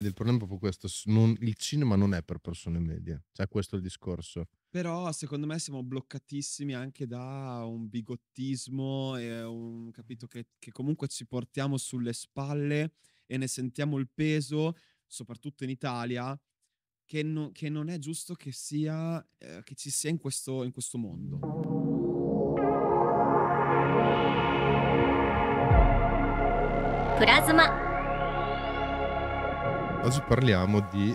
Il problema è proprio questo, non, il cinema non è per persone medie, cioè questo è il discorso. Però secondo me siamo bloccatissimi anche da un bigottismo e un capito che, che comunque ci portiamo sulle spalle e ne sentiamo il peso, soprattutto in Italia, che, no, che non è giusto che, sia, eh, che ci sia in questo, in questo mondo. Plasma Oggi parliamo di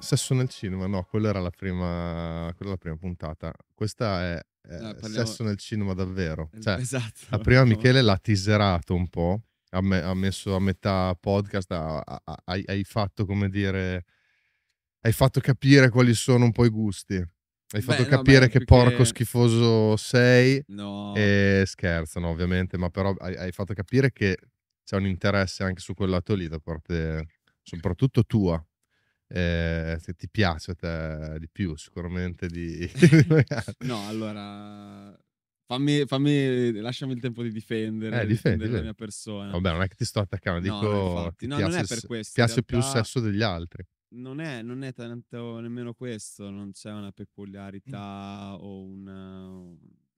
Sesso nel cinema, no, quella era la prima, quella era la prima puntata. Questa è, è ah, parliamo... Sesso nel cinema davvero. Eh, cioè, esatto. La prima Michele l'ha teaserato un po', ha, me, ha messo a metà podcast, ha, ha, hai fatto come dire, hai fatto capire quali sono un po' i gusti. Hai fatto capire no, che perché... porco schifoso sei. No. E scherzano ovviamente, ma però hai, hai fatto capire che c'è un interesse anche su quel lato lì da parte soprattutto tua, eh, se ti piace te di più sicuramente di... no, allora Fammi, fammi, lasciami il tempo di difendere, eh, difendi, la mia persona. Vabbè, non è che ti sto attaccando, dico no, infatti, no, piace, non è per questo. Piace più il sesso degli altri. Non è, non è tanto nemmeno questo, non c'è una peculiarità mm. o una,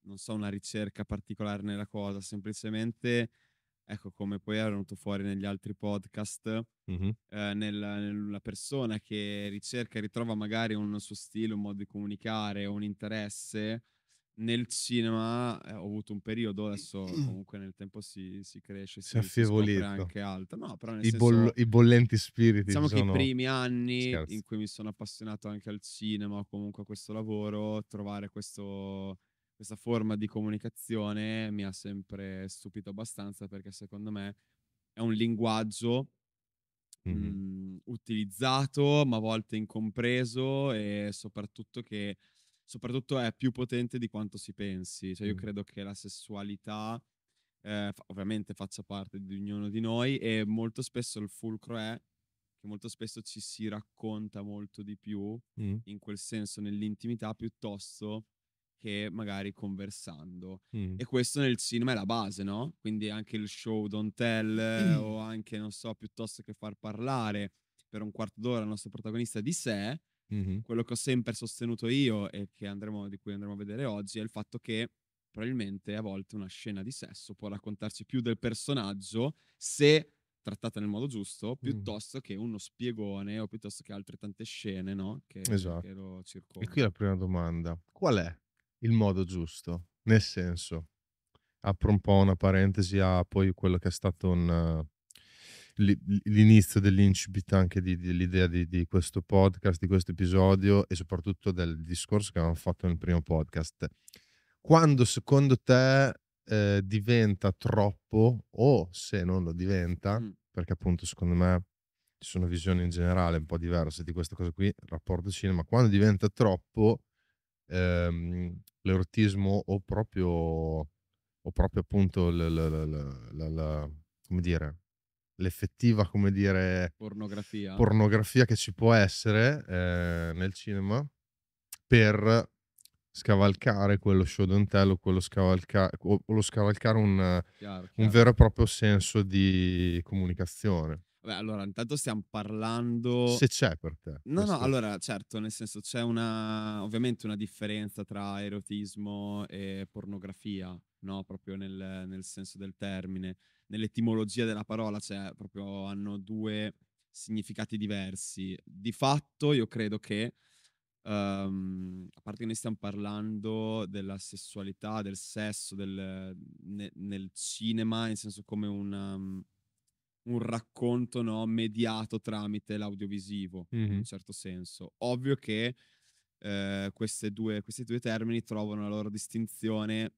non so, una ricerca particolare nella cosa, semplicemente ecco come poi è venuto fuori negli altri podcast, mm-hmm. eh, nella, persona che ricerca e ritrova magari un suo stile, un modo di comunicare, un interesse. Nel cinema eh, ho avuto un periodo, adesso comunque nel tempo si, si cresce, si, si affievolito anche altro. No, però I, senso, boll- I, bollenti spiriti. Diciamo sono... che i primi anni Scherzo. in cui mi sono appassionato anche al cinema comunque a questo lavoro, trovare questo questa forma di comunicazione mi ha sempre stupito abbastanza perché secondo me è un linguaggio mm-hmm. mh, utilizzato ma a volte incompreso e soprattutto che soprattutto è più potente di quanto si pensi. Cioè io mm-hmm. credo che la sessualità eh, ovviamente faccia parte di ognuno di noi e molto spesso il fulcro è che molto spesso ci si racconta molto di più mm. in quel senso nell'intimità piuttosto che magari conversando. Mm. E questo nel cinema è la base, no? Quindi anche il show don't tell mm. o anche, non so, piuttosto che far parlare per un quarto d'ora il nostro protagonista di sé, mm-hmm. quello che ho sempre sostenuto io e andremo, di cui andremo a vedere oggi è il fatto che probabilmente a volte una scena di sesso può raccontarci più del personaggio se trattata nel modo giusto, piuttosto mm. che uno spiegone o piuttosto che altre tante scene, no? Che, esatto. Che lo circondano. E qui la prima domanda, qual è il modo giusto, nel senso, apro un po' una parentesi a poi quello che è stato un, eh, l'inizio dell'incipit anche di, dell'idea di, di, questo podcast, di questo episodio e soprattutto del discorso che avevamo fatto nel primo podcast. Quando secondo te eh, diventa troppo o se non lo diventa, mm. perché appunto secondo me ci sono visioni in generale un po' diverse di questa cosa qui, rapporto cinema, quando diventa troppo ehm, l'erotismo o proprio, o proprio appunto la, la, la, come dire, l'effettiva come dire, pornografia. pornografia che ci può essere eh, nel cinema per scavalcare quello showdentello, quello scavalca- o lo scavalcare un, chiaro, chiaro. un vero e proprio senso di comunicazione. Beh, allora, intanto stiamo parlando... Se c'è per te. No, questo. no, allora, certo, nel senso c'è una, ovviamente una differenza tra erotismo e pornografia, no? Proprio nel, nel senso del termine. Nell'etimologia della parola cioè, proprio, hanno due significati diversi. Di fatto io credo che, um, a parte che noi stiamo parlando della sessualità, del sesso, del, ne, nel cinema, nel senso come una... Mhmm, un racconto no, mediato tramite l'audiovisivo, mm-hmm. in un certo senso. Ovvio che eh, due, questi due termini trovano la loro distinzione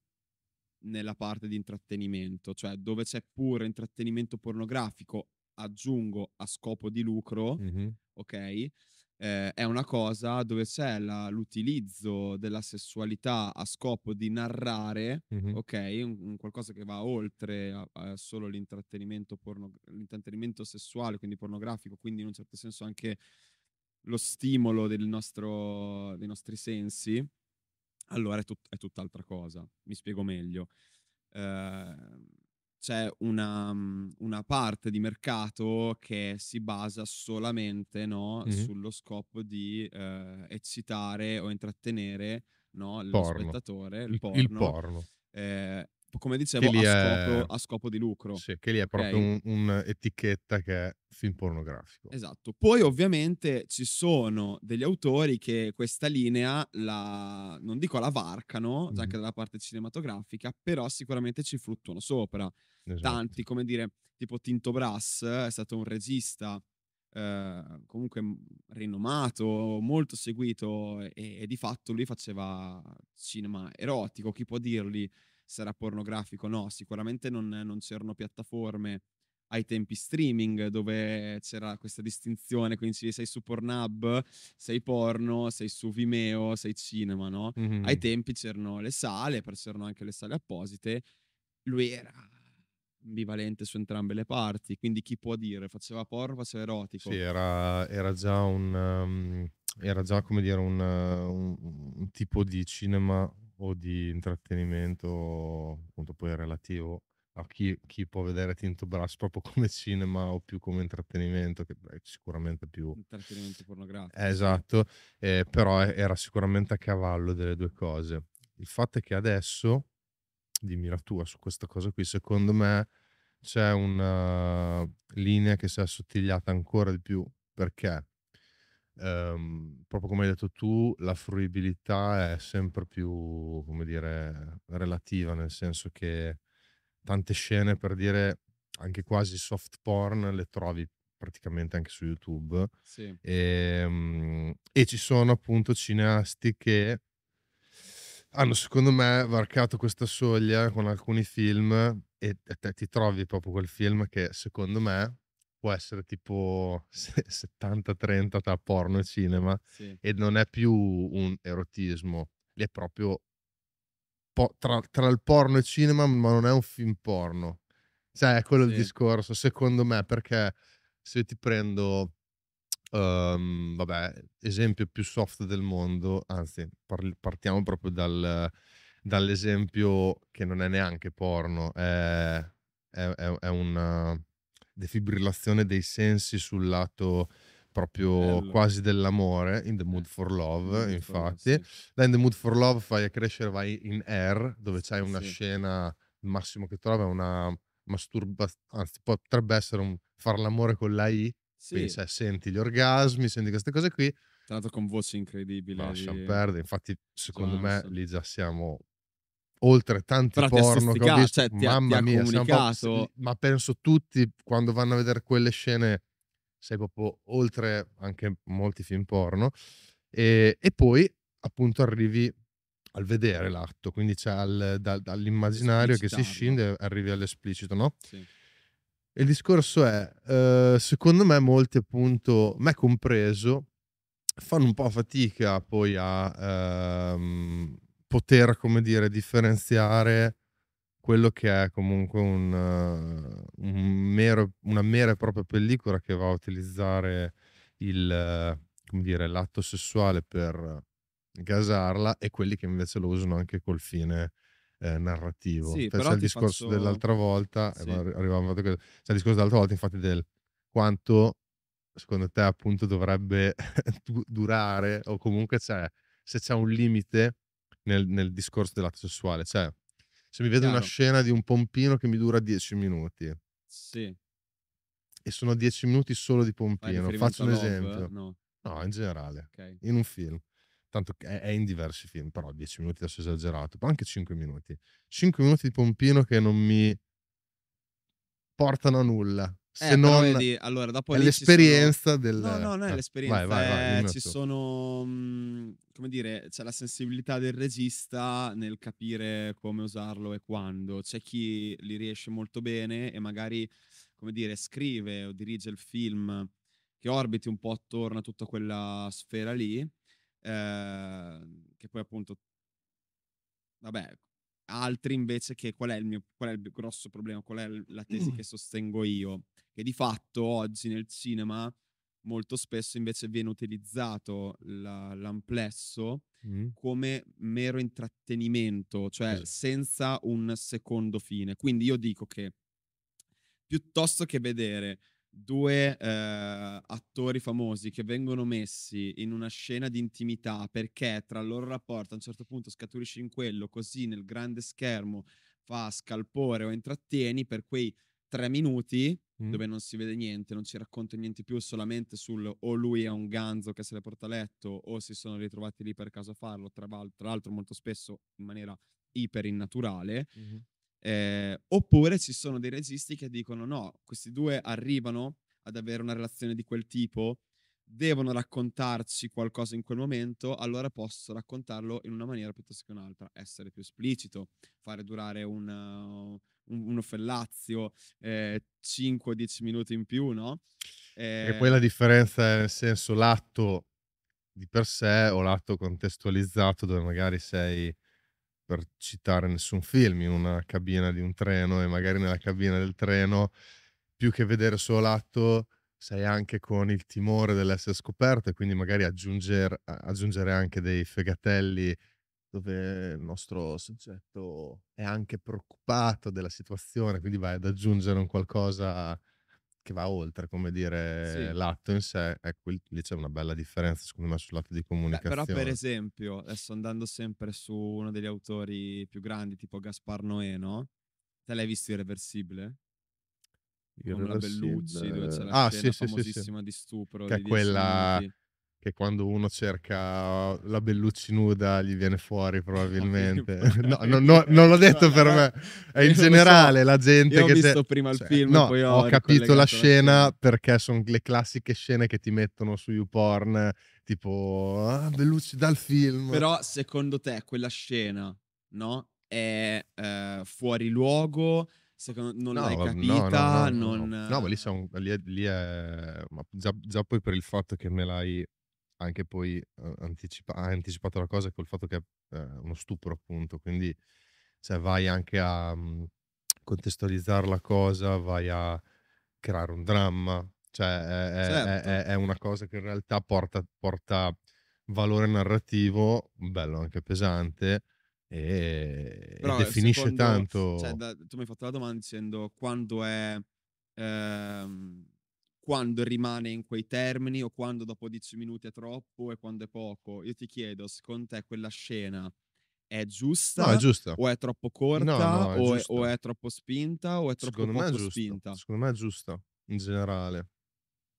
nella parte di intrattenimento, cioè dove c'è pure intrattenimento pornografico, aggiungo a scopo di lucro, mm-hmm. ok? eh, è una cosa dove c'è la, l'utilizzo della sessualità a scopo di narrare, mm-hmm. ok, un, un qualcosa che va oltre a, a solo l'intrattenimento, porno, l'intrattenimento sessuale, quindi pornografico, quindi in un certo senso anche lo stimolo nostro, dei nostri sensi, allora è, tut- è tutt'altra cosa, mi spiego meglio. Eh, c'è una, mhmm, una, parte di mercato che si basa solamente no, mm-hmm. sullo scopo di eh, eccitare o intrattenere no, lo spettatore, il, il porno. Il porno. Eh, come dicevo, a scopo, a scopo, di lucro. Sì, che lì è proprio okay. un'etichetta un che è film pornografico. Esatto. Poi ovviamente ci sono degli autori che questa linea, la, non dico la varcano, mm. anche dalla parte cinematografica, però sicuramente ci fluttuano sopra. Esatto. Tanti, come dire, tipo Tinto Brass eh, è stato un regista Uh, comunque rinomato, molto seguito e, e, di fatto lui faceva cinema erotico, chi può dirgli se era pornografico, no, sicuramente non, non c'erano piattaforme ai tempi streaming dove c'era questa distinzione, quindi sei su Pornhub, sei porno, sei su Vimeo, sei cinema, no? Mm-hmm. Ai tempi c'erano le sale, però c'erano anche le sale apposite, lui era ambivalente su entrambe le parti, quindi chi può dire, faceva porno, faceva erotico. Sì, era, era già un... Um, era già come dire un, un, un tipo di cinema o di intrattenimento, appunto poi relativo a chi, chi può vedere Tinto Brass proprio come cinema o più come intrattenimento, che è sicuramente più... Intrattenimento pornografico. Esatto, eh, però era sicuramente a cavallo delle due cose. Il fatto è che adesso, dimmi la tua su questa cosa qui, secondo me c'è una linea che si è assottigliata ancora di più perché ehm, proprio come hai detto tu, la fruibilità è sempre più, come dire, relativa, nel senso che tante scene, per dire, anche quasi soft porn, le trovi praticamente anche su YouTube. Sì. E, ehm, e, ci sono appunto cineasti che hanno secondo me varcato questa soglia con alcuni film e, te, ti trovi proprio quel film che secondo me può essere tipo 70-30 tra porno e cinema sì. e non è più un erotismo, è proprio tra, tra, il porno e il cinema, ma non è un film porno. Cioè, è quello sì. il discorso, secondo me, perché se ti prendo, um, vabbè, esempio più soft del mondo, anzi, parli, partiamo proprio dal, dall'esempio che non è neanche porno, è, è, è, è un defibrillazione dei sensi sul lato proprio Bello. quasi dell'amore, In the Mood eh, for Love, in infatti. For, sì. In the Mood for Love fai a crescere, vai in Air, dove c'è una sì. scena, il massimo che trova è una masturbazione, anzi potrebbe essere un far l'amore con la I, sì. quindi cioè, senti gli orgasmi, senti queste cose qui. Tra con voce incredibile. Lasciamo perdere, infatti secondo Johnson. me lì già siamo oltre tanti Però porno che ho visto, cioè, ti ha, ti ha mia, ma penso tutti quando vanno a vedere quelle scene, sei proprio oltre anche molti film porno, e, e poi appunto arrivi al vedere l'atto, quindi c'è al, dal, dall'immaginario che si scinde arrivi all'esplicito, no? Sì. Il discorso è, eh, secondo me molti appunto, me compreso, fanno un po' fatica poi a... Ehm, poter, come dire, differenziare quello che è comunque un, uh, un mero, una mera e propria pellicola che va a utilizzare il, uh, dire, l'atto sessuale per gasarla e quelli che invece lo usano anche col fine eh, narrativo. Sì, cioè, c'è il discorso faccio... dell'altra volta, sì. c'è cioè, il discorso dell'altra volta infatti del quanto secondo te appunto dovrebbe durare o comunque c'è, se c'è un limite nel, nel discorso dell'atto sessuale. Cioè, se mi vedo Chiaro. una scena di un pompino che mi dura dieci minuti. Sì. E sono dieci minuti solo di pompino. Faccio un esempio. Love, no. no. in generale. Okay. In un film. Tanto è, è in diversi film, però dieci minuti adesso esagerato, ma anche cinque minuti. Cinque minuti di pompino che non mi portano a nulla. Eh, se eh, non vedi, allora, dopo è l'esperienza sono... del... No, no, non è ah, l'esperienza, vai, vai, vai, eh, ci sono, mhmm, come dire, c'è la sensibilità del regista nel capire come usarlo e quando. C'è chi li riesce molto bene e magari, come dire, scrive o dirige il film che orbiti un po' attorno a tutta quella sfera lì, eh, che poi appunto, vabbè, altri invece che qual è il mio qual è il grosso problema, qual è la tesi mm. che sostengo io, che di fatto oggi nel cinema molto spesso invece viene utilizzato la, l'amplesso mm. come mero intrattenimento, cioè esatto. senza un secondo fine. Quindi io dico che piuttosto che vedere due eh, attori famosi che vengono messi in una scena di intimità perché tra il loro rapporto a un certo punto scaturisce in quello, così nel grande schermo fa scalpore o intrattieni per quei tre minuti mm. dove non si vede niente, non ci racconta niente più, solamente sul o lui è un ganzo che se le porta a letto o si sono ritrovati lì per caso a farlo, tra, tra l'altro molto spesso in maniera iper innaturale. Mm-hmm. Eh, oppure ci sono dei registi che dicono no, questi due arrivano ad avere una relazione di quel tipo, devono raccontarci qualcosa in quel momento, allora posso raccontarlo in una maniera piuttosto che un'altra, essere più esplicito, fare durare un, un, uno fellazio eh, 5-10 minuti in più, no? Eh, e poi la ehm differenza è nel senso l'atto di per sé o l'atto contestualizzato dove magari sei per citare nessun film, in una cabina di un treno e magari nella cabina del treno, più che vedere solo l'atto, sei anche con il timore dell'essere scoperto e quindi magari aggiungere, aggiungere anche dei fegatelli dove il nostro soggetto è anche preoccupato della situazione, quindi vai ad aggiungere un qualcosa che va oltre, come dire, sì. l'atto in sé, ecco, lì c'è una bella differenza, secondo me, sul lato di comunicazione. Beh, però, per esempio, adesso andando sempre su uno degli autori più grandi, tipo Gaspar Noè, no? Te l'hai visto Irreversibile? Irreversibile. Come la Bellucci, dove c'è la ah, sì, sì, famosissima sì, di stupro. Che è quella... Minuti che quando uno cerca la Bellucci nuda gli viene fuori probabilmente. No, no, no, non l'ho detto per me, eh, è in generale so. la gente Io che... Ho visto prima il cioè, film, no, poi ho, ho capito la scena perché sono le classiche scene che ti mettono su YouPorn, tipo ah, Bellucci dal film. Però secondo te quella scena, no? È eh, fuori luogo, secondo, non no, l'hai capita. No, no, non... no ma lì, eh. sono, lì, è, lì è già, già, poi per il fatto che me l'hai anche poi uhm, anticipa- ha anticipato la cosa col fatto che è uh, uno stupro, appunto. Quindi cioè, vai anche a um, contestualizzare la cosa, vai a creare un dramma. Cioè, è, certo. è, è, è una cosa che in realtà porta, porta valore narrativo, bello anche pesante, e, Però, e eh, definisce secondo, cioè, tanto. Cioè, da, tu mi hai fatto la domanda dicendo quando è ehm, quando rimane in quei termini o quando dopo dieci minuti è troppo e quando è poco. Io ti chiedo, secondo te quella scena è giusta, no, è giusta. o è troppo corta no, no, è o, è, o, è, troppo spinta o è troppo secondo poco è spinta? Secondo me è giusta, in generale.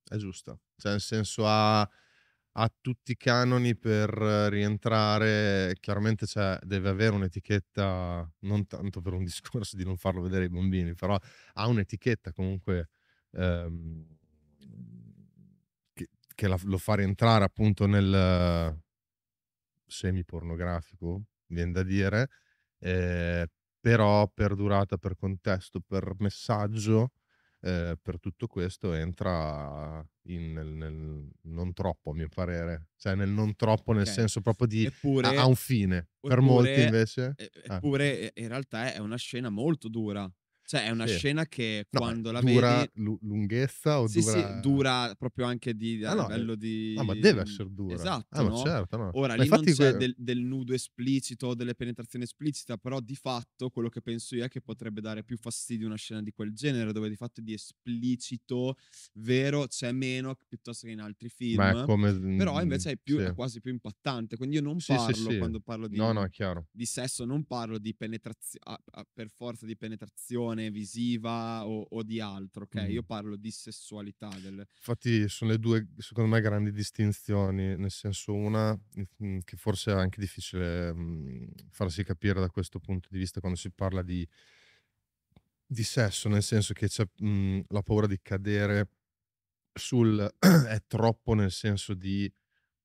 È giusta. Cioè, nel senso ha, ha tutti i canoni per rientrare. Chiaramente cioè, deve avere un'etichetta, non tanto per un discorso di non farlo vedere ai bambini, però ha un'etichetta comunque... Ehm, che la, lo fa rientrare appunto nel eh, semi-pornografico, viene da dire, eh, però per durata, per contesto, per messaggio, eh, per tutto questo entra in, nel, nel, non troppo, a mio parere, cioè nel non troppo nel senso proprio di eppure, ha, ha un fine, eppure, per molti invece. Eh. Eppure ah. in realtà è una scena molto dura, cioè, è una sì. scena che no, quando la dura vedi. Dura lunghezza o sì, dura. Sì, dura proprio anche di, ah, a ah, no, livello eh, di. Ah, ma deve essere mm, dura. Esatto. Ah, no? certo. No. Ora, ma lì non c'è que... del, del, nudo esplicito, delle penetrazioni esplicite, però di fatto quello che penso io è che potrebbe dare più fastidio una scena di quel genere, dove di fatto di esplicito, vero, c'è meno piuttosto che in altri film. Ma è come... Però mm, invece è, più, sì. è quasi più impattante. Quindi io non parlo quando parlo di, di sesso, non parlo di penetrazione, per forza di penetrazione visione, visiva o, o di altro, ok? Mm. Io parlo di sessualità. Del... Infatti sono le due, secondo me, grandi distinzioni, nel senso una che forse è anche difficile mh, farsi capire da questo punto di vista quando si parla di, di sesso, nel senso che c'è mh, la paura di cadere sul è troppo nel senso di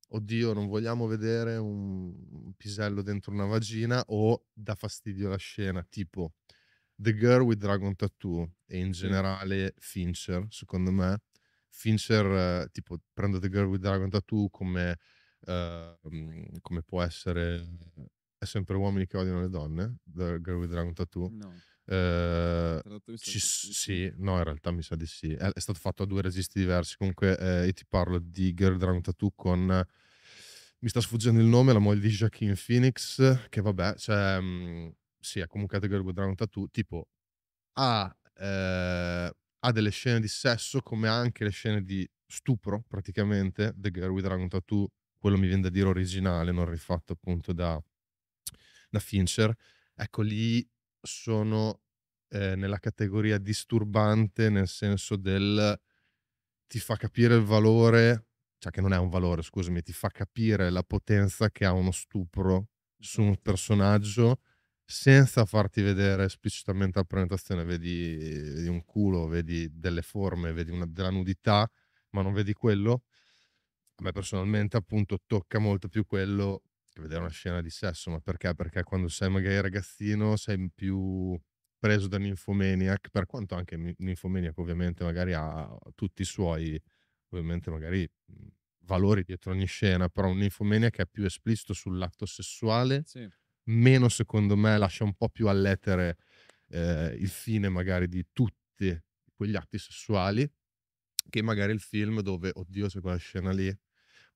oddio, non vogliamo vedere un pisello dentro una vagina o dà fastidio la scena, tipo The Girl with Dragon Tattoo e in generale Fincher, secondo me. Fincher, eh, tipo, prendo The Girl with Dragon Tattoo come, eh, come può essere È sempre uomini che odiano le donne, The Girl with Dragon Tattoo. No. Eh, ci, sì, no, in realtà mi sa di sì. È, è stato fatto a due registi diversi. Comunque, eh, io ti parlo di Girl Dragon Tattoo con mi sta sfuggendo il nome, la moglie di Joaquin Phoenix, che vabbè, cioè, mm, sì, è comunque categoria guardare Dragon tattoo, tipo ha, eh, ha, delle scene di sesso come anche le scene di stupro praticamente The Girl with Dragon Tattoo quello mi viene da dire originale non rifatto appunto da, da Fincher ecco lì sono eh, nella categoria disturbante nel senso del ti fa capire il valore cioè che non è un valore scusami ti fa capire la potenza che ha uno stupro su un esatto. personaggio senza farti vedere esplicitamente la prenotazione, vedi, vedi un culo, vedi delle forme, vedi una, della nudità, ma non vedi quello. A me personalmente, appunto, tocca molto più quello che vedere una scena di sesso, ma perché? Perché quando sei magari ragazzino sei più preso da Nymphomaniac, per quanto anche Nymphomaniac ovviamente magari ha tutti i suoi, ovviamente magari valori dietro ogni scena, però un Nymphomaniac è più esplicito sull'atto sessuale. Sì meno secondo me lascia un po' più all'etere eh, il fine magari di tutti quegli atti sessuali che magari il film dove, oddio c'è quella scena lì,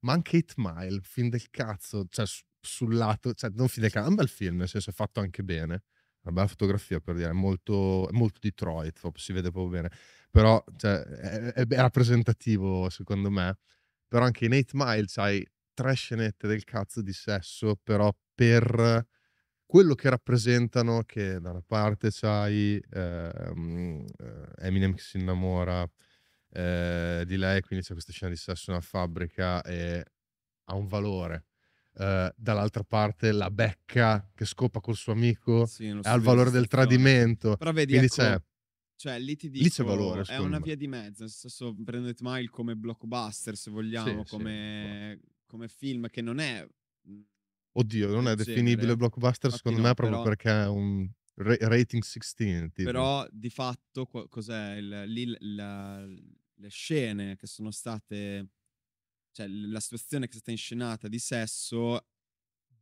ma anche Hit Mile, fin del cazzo, cioè sul lato, cioè non fin del cazzo, è un bel film, nel senso è fatto anche bene, una bella fotografia per dire, è molto, molto Detroit, si vede proprio bene, però cioè, è, è, rappresentativo secondo me, però anche in Hit Mile c'hai tre scenette del cazzo di sesso, però per quello che rappresentano, che da una parte c'hai ehm, eh, Eminem che si innamora eh, di lei, quindi c'è questa scena di sesso in una fabbrica e ha un valore. Eh, dall'altra parte la becca che scopa col suo amico sì, ha il valore del tradimento. Però vedi, ecco, c'è cioè, lì ti dico, lì c'è valore, è una via di mezzo, nel senso prendete Mile come blockbuster se vogliamo, sì, come, sì. come, film che non è Oddio, non è definibile blockbuster Infatti secondo no, me proprio però... perché è un rating 16. Tipo. Però di fatto cos'è? Il, il, la, le scene che sono state, cioè la situazione che è stata inscenata di sesso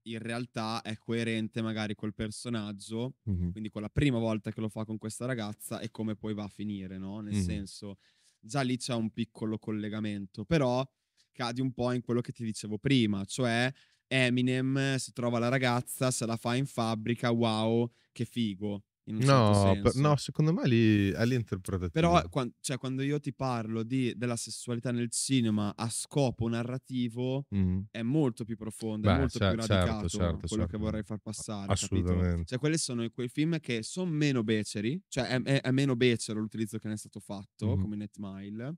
in realtà è coerente magari col personaggio, mm-hmm. quindi con la prima volta che lo fa con questa ragazza e come poi va a finire, no? Nel mm-hmm. senso, già lì c'è un piccolo collegamento, però cadi un po' in quello che ti dicevo prima, cioè Eminem si trova la ragazza, se la fa in fabbrica, wow, che figo. Certo no, per, no, secondo me lì è l'interpretazione. Però quando, cioè, quando io ti parlo di, della sessualità nel cinema a scopo narrativo, mm-hmm. è molto più profonda, Beh, è molto c- più certo, radicato certo, certo, quello certo. che vorrei far passare. Assolutamente. Cioè, quelli sono quei film che sono meno beceri, cioè è, è, è meno becero l'utilizzo che ne è stato fatto, mm-hmm. come Netmile,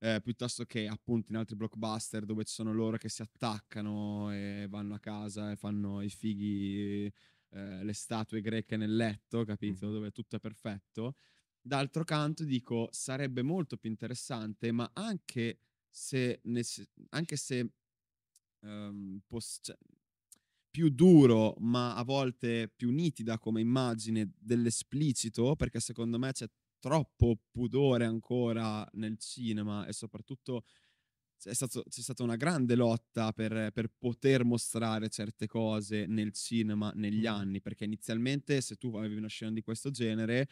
eh, piuttosto che appunto in altri blockbuster dove ci sono loro che si attaccano e vanno a casa e fanno i fighi, eh, le statue greche nel letto, capito? mm Dove tutto è perfetto. D'altro canto dico, sarebbe molto più interessante, ma anche se, anche se um, ehm, pos- cioè, più duro, ma a volte più nitida come immagine dell'esplicito, perché secondo me c'è troppo pudore ancora nel cinema e soprattutto c'è, stato, c'è stata una grande lotta per, per, poter mostrare certe cose nel cinema negli anni, perché inizialmente se tu avevi una scena di questo genere,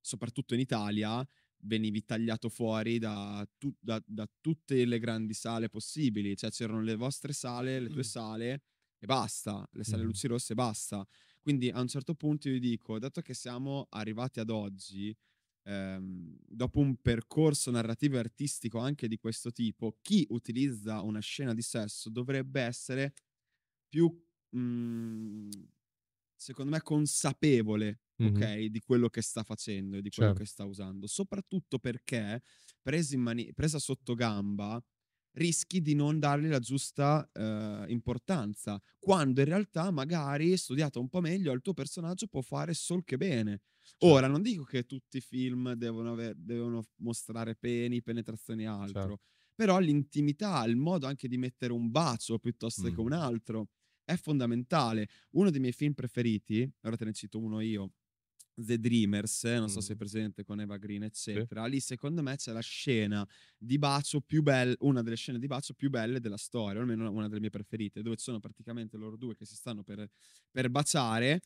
soprattutto in Italia, venivi tagliato fuori da, tu, da, da tutte le grandi sale possibili, cioè c'erano le vostre sale, le tue mm. sale e basta, le sale mm. luci rosse e basta. Quindi a un certo punto io dico, dato che siamo arrivati ad oggi, ehm, dopo un percorso narrativo e artistico anche di questo tipo, chi utilizza una scena di sesso dovrebbe essere più, mh, mhmm, secondo me, consapevole Mm-hmm. ok? Di quello che sta facendo e di quello certo. che sta usando. Soprattutto perché presa, mani- presa sotto gamba rischi di non dargli la giusta eh, importanza, quando in realtà magari studiato un po' meglio il tuo personaggio può fare sol che bene. Certo. Ora, non dico che tutti i film devono, aver, devono mostrare peni, penetrazioni e altro, certo. però l'intimità, il modo anche di mettere un bacio piuttosto mm. che un altro, è fondamentale. Uno dei miei film preferiti, ora te ne cito uno io, The Dreamers, non so mm. se è presente con Eva Green, eccetera. Sì. Lì, secondo me, c'è la scena di bacio più bella, una delle scene di bacio più belle della storia, almeno una delle mie preferite, dove ci sono praticamente loro due che si stanno per, per baciare.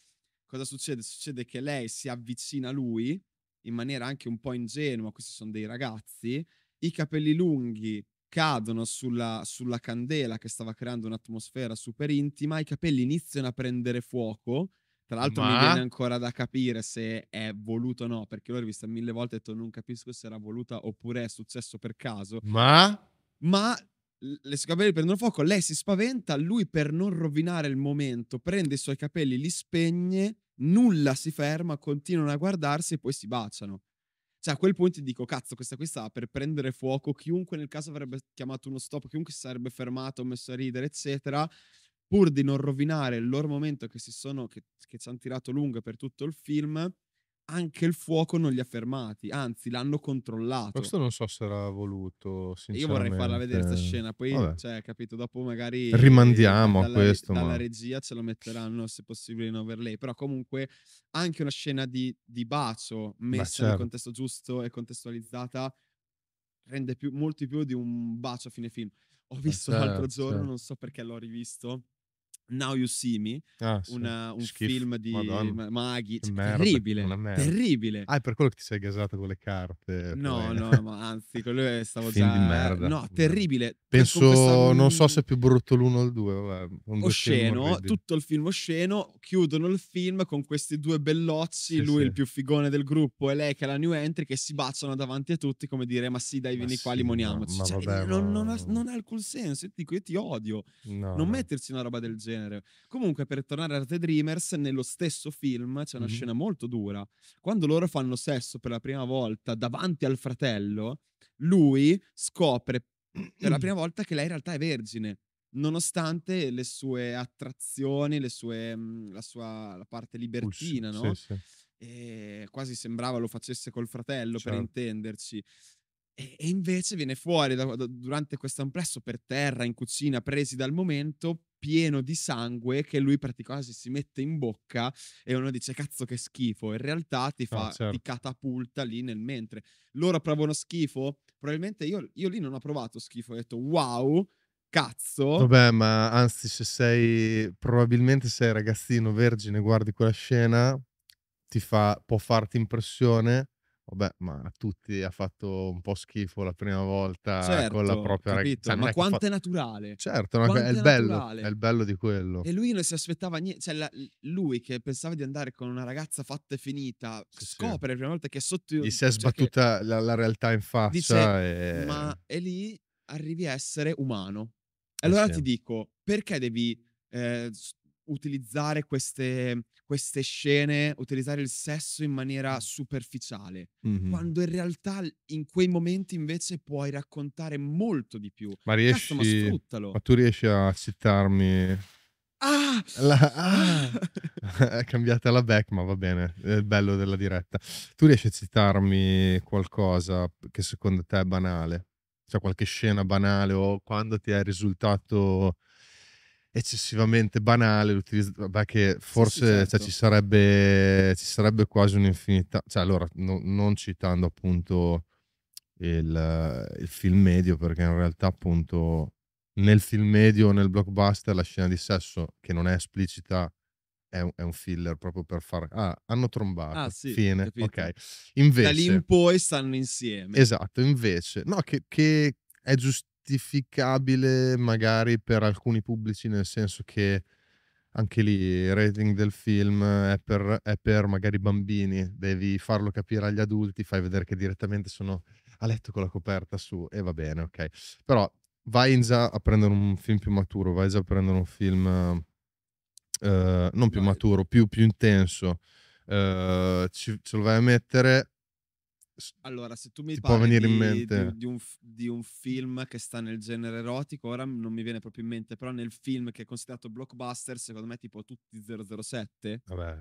Cosa succede? Succede che lei si avvicina a lui in maniera anche un po' ingenua, questi sono dei ragazzi, i capelli lunghi cadono sulla, sulla candela che stava creando un'atmosfera super intima, i capelli iniziano a prendere fuoco tra l'altro Ma... mi viene ancora da capire se è voluto o no, perché l'ho rivista mille volte e ho detto non capisco se era voluta oppure è successo per caso. Ma? Ma le sue capelli prendono fuoco, lei si spaventa, lui per non rovinare il momento prende i suoi capelli, li spegne, nulla si ferma, continuano a guardarsi e poi si baciano. Cioè a quel punto dico, cazzo, questa qui sta per prendere fuoco, chiunque nel caso avrebbe chiamato uno stop, chiunque si sarebbe fermato, messo a ridere, eccetera pur di non rovinare il loro momento che si sono, che, che ci hanno tirato lunga per tutto il film, anche il fuoco non li ha fermati, anzi l'hanno controllato. Questo non so se era voluto, Io vorrei farla vedere questa scena, poi, cioè, capito, dopo magari... Rimandiamo eh, dalla, a questo. Dalla ma... regia ce lo metteranno, se possibile, in overlay. Però comunque anche una scena di, di bacio messa Beh, certo. nel contesto giusto e contestualizzata rende più, molto più di un bacio a fine film. Ho visto Beh, certo, l'altro giorno, certo. non so perché l'ho rivisto, Now You See Me, ah, sì. una, un Schifo. film di Madonna. maghi, cioè, merda, terribile, terribile. Ah, è per quello che ti sei gasato con le carte. No, no, ma anzi, quello è, stavo film già... di merda. No, terribile. Penso, questa... non so mm se è più brutto l'uno o il due. Vabbè, osceno, tutto il film osceno, chiudono il film con questi due bellozzi, sì, lui sì. il più figone del gruppo e lei che è la new entry, che si baciano davanti a tutti come dire, ma sì, dai, ma vieni sì, qua, limoniamoci. Ma, cioè, vabbè, non, non, ha, non, ha, alcun senso, io ti dico, io ti odio. No, non no. mettersi una roba del genere genere. Comunque, per tornare a The Dreamers, nello stesso film c'è una mm-hmm. scena molto dura. Quando loro fanno sesso per la prima volta davanti al fratello, lui scopre per la prima volta che lei in realtà è vergine nonostante le sue attrazioni, le sue, la sua la parte libertina, no? Sì, sì. quasi sembrava lo facesse col fratello, certo. per intenderci. E, e, invece viene fuori da, da, durante questo amplesso per terra, in cucina, presi dal momento, pieno di sangue che lui praticamente si mette in bocca e uno dice cazzo che schifo, in realtà ti, fa, oh, certo. ti catapulta lì nel mentre. Loro provano schifo? Probabilmente io, io lì non ho provato schifo, ho detto wow, cazzo. Vabbè, ma anzi, se sei probabilmente sei ragazzino vergine, guardi quella scena, ti fa, può farti impressione, Vabbè, ma a tutti ha fatto un po' schifo la prima volta certo, con la certo, propria ragazza. Cioè, ma quanto fa... è naturale. Certo, ma è, il bello, è il bello di quello. E lui non si aspettava niente. Cioè, la, lui che pensava di andare con una ragazza fatta e finita, sì, scopre sì. la prima volta che è sotto... Gli si è cioè sbattuta la, la, realtà in faccia. Dice, e... Ma e lì arrivi a essere umano. Eh allora sì. ti dico, perché devi eh, utilizzare queste, queste, scene, utilizzare il sesso in maniera superficiale, mm-hmm. quando in realtà in quei momenti invece puoi raccontare molto di più. Ma riesci, Cazzo, ma, ma tu riesci a citarmi... Ah! La, ah! è cambiata la back, ma va bene, è il bello della diretta. Tu riesci a citarmi qualcosa che secondo te è banale? Cioè qualche scena banale o quando ti è risultato eccessivamente banale l'utilizzo, beh, che forse sì, sì, cioè, certo. cioè, ci, sarebbe, ci sarebbe quasi un'infinità, cioè allora no, non citando appunto il, il, film medio perché in realtà appunto nel film medio o nel blockbuster la scena di sesso che non è esplicita è un, è un filler proprio per far ah hanno trombato ah, sì, fine capito. ok invece da lì in poi stanno insieme esatto invece no che, che è giusto rettificabile magari per alcuni pubblici, nel senso che anche lì il rating del film è per, è per magari bambini, devi farlo capire agli adulti, fai vedere che direttamente sono a letto con la coperta su e va bene, ok. Però vai già a prendere un film più maturo, vai già a prendere un film eh, non più maturo, più, più intenso, eh, ci, ce lo vai a mettere allora, se tu mi Ti parli di, di, di, un, di, un, film che sta nel genere erotico, ora non mi viene proprio in mente, però nel film che è considerato blockbuster, secondo me tipo tutti 007. Vabbè.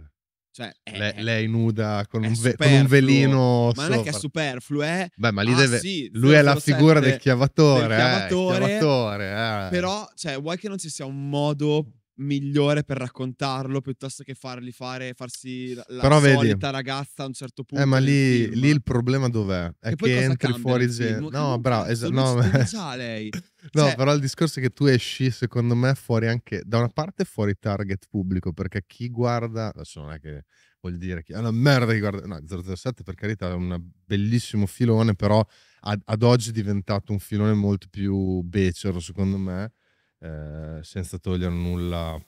Cioè, è, lei, lei nuda con un, ve, con un, velino. Ma non è che è superfluo, è. Beh, ma lì ah, deve. Sì, lui è la figura del chiavatore. Del eh, chiavatore, eh, chiavatore eh. Però, cioè, vuoi che non ci sia un modo migliore per raccontarlo piuttosto che fargli fare farsi la Però solita vedi, ragazza a un certo eh, punto. Eh, ma lì, lì il problema dov'è? È che, che entri fuori genere. No, bravo, esatto. No, ma... lei. no cioè... però il discorso è che tu esci, secondo me, fuori anche da una parte fuori target pubblico, perché chi guarda adesso non è che vuol dire che è una merda che guarda. No, 007 per carità è un bellissimo filone, però ad, ad oggi è diventato un filone molto più becero, secondo me eh, senza togliere nulla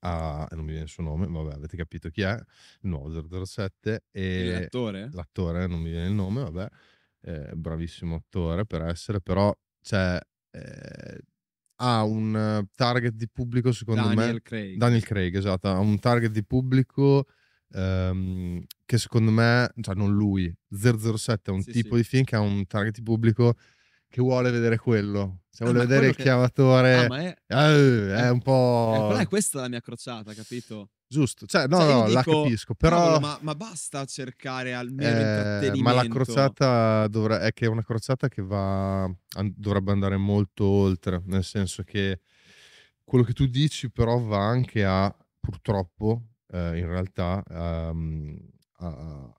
a, non mi viene il suo nome, vabbè avete capito chi è, il nuovo 007 e l'attore? L'attore, non mi viene il nome, vabbè, eh, bravissimo attore per essere, però c'è... Eh, ha un target di pubblico secondo Daniel me Daniel Craig Daniel Craig esatto ha un target di pubblico ehm, che secondo me cioè non lui 007 è un sì, tipo sì. di film che ha un target di pubblico che vuole vedere quello. Se vuole ah, vedere il che... chiamatore, ah, è... Eh, è... Eh, un po'. Eh, è questa la mia crociata, capito? Giusto, cioè, no, cioè, no, dico, la capisco, però... Ma, ma, basta cercare almeno. mero eh, Ma la crociata dovrà, è che è una crociata che va, dovrebbe andare molto oltre, nel senso che quello che tu dici però va anche a, purtroppo, eh, in realtà, um, a,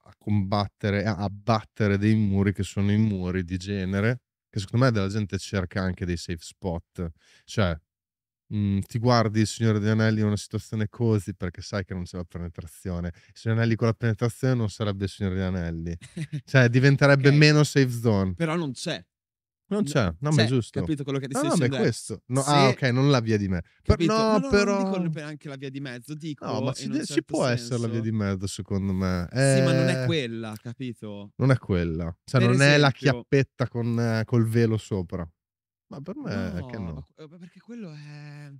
a combattere, a battere dei muri che sono i muri di genere che secondo me della gente cerca anche dei safe spot. Cioè, mh, mhmm, ti guardi il Signore degli Anelli in una situazione così perché sai che non c'è la penetrazione. Il Signore degli Anelli con la penetrazione non sarebbe il Signore degli Anelli. cioè, diventerebbe okay. meno safe zone. Però non c'è. Non c'è, no, ma è cioè, giusto. Capito quello che ti no, no, è eh? questo. No, se... Ah, ok, non la via di mezzo. Per, no, no, però. Non dico anche la via di mezzo, dico. No, ma ci, certo ci può senso. essere la via di mezzo, secondo me. È... Sì, ma non è eh, quella, capito? Non è quella. Cioè, per non esempio... è la chiappetta con, eh, col velo sopra. Ma per me no, che no. Eh, perché quello è.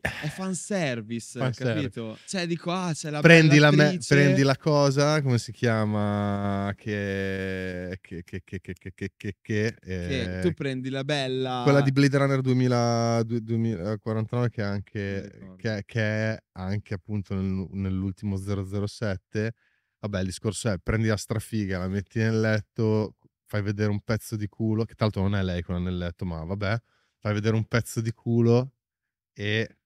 È fanservice, fan capito? Cioè, dico, ah, c'è la prendi la, me, prendi la cosa, come si chiama? Che. Che. Che. Che. Che. Che. che, che, che eh, tu prendi la bella. Quella di Blade Runner 2000, 2049, che è anche. Che, che, è anche appunto nel, nell'ultimo 007. Vabbè, il discorso è prendi la strafiga, la metti nel letto, fai vedere un pezzo di culo, che tra l'altro non è lei quella nel letto, ma vabbè, fai vedere un pezzo di culo e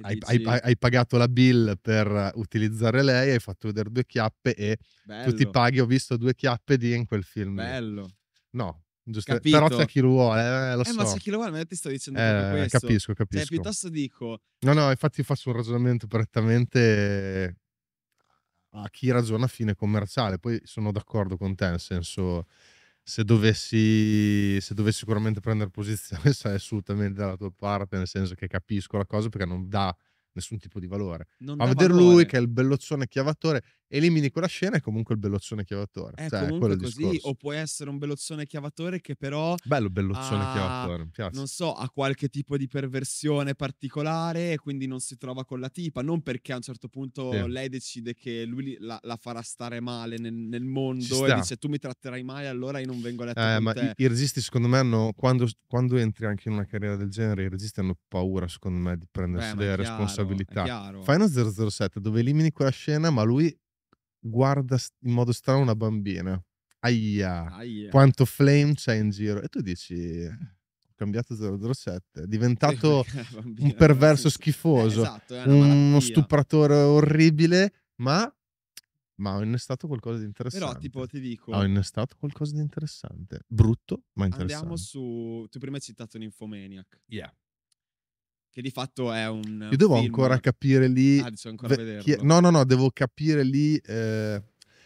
hai, hai, hai, pagato la bill per utilizzare lei, hai fatto vedere due chiappe e Bello. tu ti paghi. Ho visto due chiappe di in quel film. Bello. No, giusto. Capito. Però c'è chi lo vuole, eh, eh lo eh, so. ma c'è chi lo vuole, ma ti sto dicendo eh, Capisco, eh, capisco. Cioè, piuttosto dico... No, no, eh infatti faccio un ragionamento prettamente a chi ragiona a fine commerciale. Poi sono d'accordo con te, nel senso se dovessi, se dovessi sicuramente prendere posizione sarei assolutamente dalla tua parte, nel senso che capisco la cosa perché non dà nessun tipo di valore. Non a vedere valore. lui che è il bellozzone chiavatore, elimini quella scena e comunque il bellozzone chiavatore. È cioè, comunque così, discorso. o può essere un bellozzone chiavatore che però... Bello bellozzone ha, ah, chiavatore, mi piace. Non so, ha qualche tipo di perversione particolare e quindi non si trova con la tipa, non perché a un certo punto sì. lei decide che lui la, la farà stare male nel, nel mondo e dice tu mi tratterai male allora io non vengo a letto eh, ma te. I, registi secondo me hanno, quando, quando, entri anche in una carriera del genere, i registi hanno paura secondo me di prendersi Beh, delle chiaro, responsabilità. Fai una 007 dove elimini quella scena ma lui guarda in modo strano una bambina. Aia, Aia. quanto flame c'è in giro. E tu dici, eh, ho cambiato 007, eh, esatto, è diventato un perverso schifoso, eh, esatto, uno stupratore orribile, ma ma ho innestato qualcosa di interessante. Però, tipo, ti dico. Ho innestato qualcosa di interessante. Brutto, ma interessante. Andiamo su. Tu prima hai citato un Infomaniac. Yeah che di fatto è un. Io devo film. ancora capire lì. Ah, ancora ve- no, no, no, devo capire lì. Eh,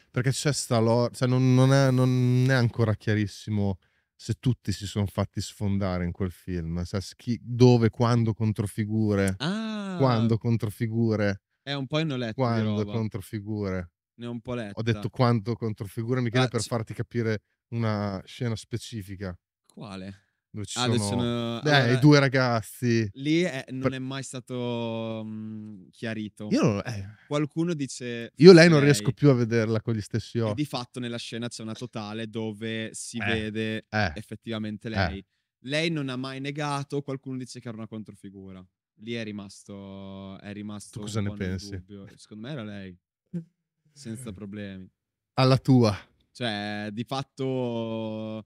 perché c'è sta lore. Cioè, non, non, è, non, è, ancora chiarissimo se tutti si sono fatti sfondare in quel film. Cioè, chi, dove, quando controfigure. Ah, quando controfigure. È un po' in letto. Quando controfigure. Ne ho un po' letto. Ho detto quando controfigure, Michele, ah, per c- farti capire una scena specifica. Quale? Dove ci ah, sono, sono... Beh, allora, i due ragazzi. Lì è, eh, non è mai stato mh, mhmm, chiarito. Io, eh. Qualcuno dice... Io lei non riesco più a vederla con gli stessi occhi. E di fatto nella scena c'è una totale dove si eh. vede eh. effettivamente eh. lei. Lei non ha mai negato, qualcuno dice che era una controfigura. Lì è rimasto... È rimasto tu cosa ne pensi? Secondo me era lei. Senza problemi. Alla tua. Cioè, di fatto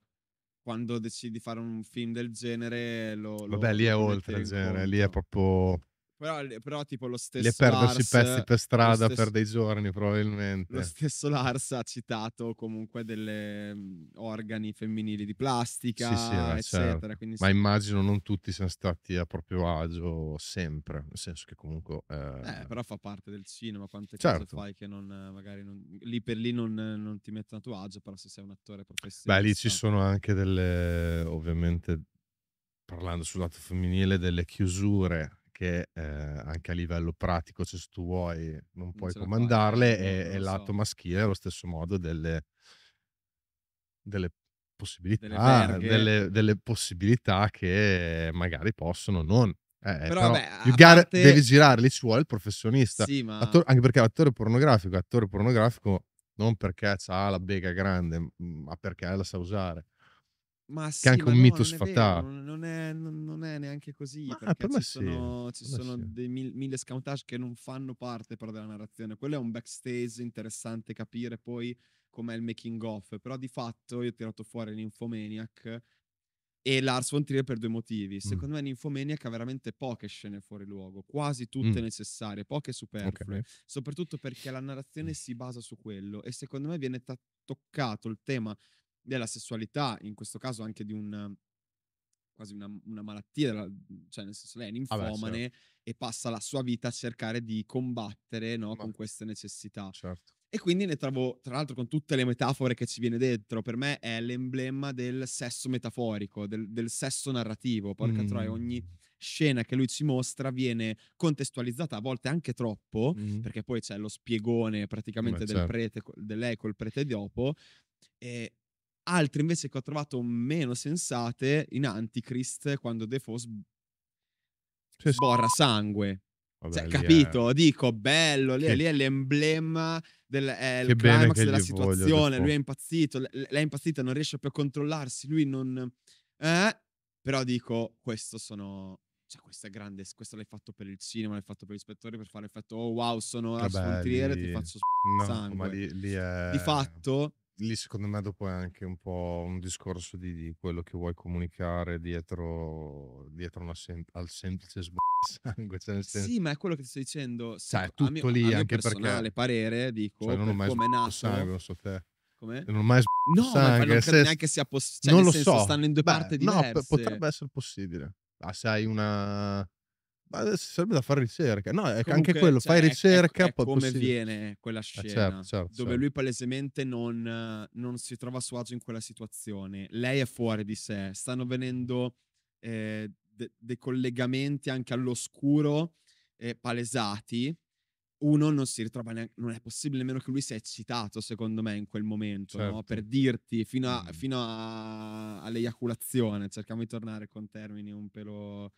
quando decidi di fare un film del genere lo... Vabbè, lo lì è oltre il genere, lì è proprio però, però, tipo lo stesso Le perdersi Lars, pezzi per strada stesso, per dei giorni probabilmente. Lo stesso Lars ha citato comunque delle mhmm, organi femminili di plastica, sì, sì, eh, certo. eccetera. Certo. Ma sì. immagino non tutti siano stati a proprio agio sempre, nel senso che comunque... Eh... eh però fa parte del cinema, quante certo. cose fai che non, magari non, lì per lì non, non, ti mettono a tuo agio, però se sei un attore professionista... Beh, lì ci sono anche delle, ovviamente, parlando sul lato femminile, delle chiusure perché eh, anche a livello pratico, cioè, se tu vuoi, non, non puoi comandarle, fai, e, e so. lato maschile allo stesso modo delle, delle possibilità, delle, delle, delle, possibilità che magari possono non. Eh, però, però beh, parte... devi girarli, ci vuole il professionista. Sì, ma... Attor- anche perché l'attore pornografico, attore pornografico non perché ha la bega grande, ma perché la sa usare. Ma che è anche un no, mito sfatato. Non, non, non, è, neanche così. Ma, perché per ci sono, sì, ci sono sì. dei mil, mille scountage che non fanno parte però della narrazione. Quello è un backstage interessante capire poi com'è il making of. Però di fatto io ho tirato fuori l'Infomaniac e Lars von Trier per due motivi. Secondo mm. me l'Infomaniac ha veramente poche scene fuori luogo, quasi tutte mm. necessarie, poche superflue. Okay. Soprattutto perché la narrazione si basa su quello e secondo me viene t- toccato il tema della sessualità, in questo caso anche di un ehm, quasi una, una, malattia, mhmm, cioè nel senso lei è ah certo. ninfomane certo. e passa la sua vita a cercare di combattere no, con queste necessità. Certo. E quindi ne trovo, tra l'altro, con tutte le metafore che ci viene dentro, per me è l'emblema del sesso metaforico, del, del sesso narrativo. Porca mm. troia, ogni scena che lui ci mostra viene contestualizzata a volte anche troppo, mm. perché poi c'è lo spiegone eh praticamente beh, del certo. prete, di lei col prete dopo. E Altre invece che ho trovato meno sensate in Antichrist quando Defoe sb- cioè, sborra sangue. Vabbè, cioè, capito? È... Dico, bello, lì, che... lì è l'emblema, del, è il climax della situazione, lui è impazzito, lei è impazzita, non riesce più a controllarsi, lui non... Eh? Però dico, questo sono... Cioè, questo è grande, questo l'hai fatto per il cinema, l'hai fatto per gli spettatori, per fare effetto, oh wow, sono a frontiere, lì... ti faccio no, sangue. Lì, lì è... Di fatto, lì secondo me dopo è anche un po' un discorso di, di quello che vuoi comunicare dietro, dietro sem- al semplice sbaglio Cioè nel senso... Sì, ma è quello che ti sto dicendo. Se cioè, tutto mio, lì, anche personale parere, dico, cioè, non ho mai come è nato... Sangue, non so te. Come? Cioè, non ho mai No, ma non se... neanche sia possibile. Cioè, non lo senso, so. Stanno in due Beh, parti diverse. No, p- potrebbe essere possibile. Ah, se hai una ma serve da fare ricerca. No, Comunque, anche quello, cioè, fai ricerca. È, è poi come possibili- viene quella eh, scena certo, certo, dove certo. lui palesemente non, non si trova a suo agio in quella situazione. Lei è fuori di sé, stanno venendo eh, de- dei collegamenti anche all'oscuro eh, palesati. Uno non si ritrova neanche, non è possibile nemmeno che lui sia eccitato, secondo me, in quel momento, Certo. no? per dirti fino, a- Mm. fino a- all'eiaculazione. Cerchiamo di tornare con termini un pelo